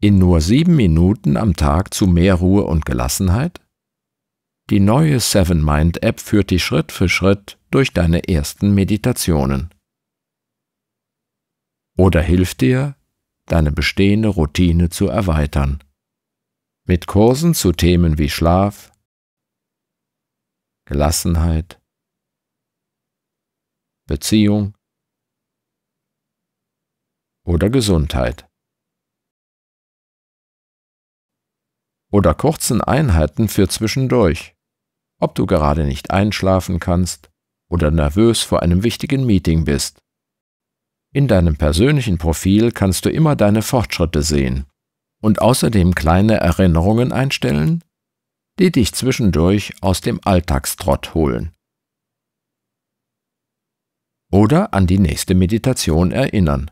in nur sieben Minuten am Tag zu mehr Ruhe und Gelassenheit? Die neue Seven Mind App führt dich Schritt für Schritt durch deine ersten Meditationen. Oder hilft dir, deine bestehende Routine zu erweitern. Mit Kursen zu Themen wie Schlaf, Gelassenheit, Beziehung oder Gesundheit. oder kurzen Einheiten für zwischendurch, ob du gerade nicht einschlafen kannst oder nervös vor einem wichtigen Meeting bist. In deinem persönlichen Profil kannst du immer deine Fortschritte sehen und außerdem kleine Erinnerungen einstellen, die dich zwischendurch aus dem Alltagstrott holen. Oder an die nächste Meditation erinnern.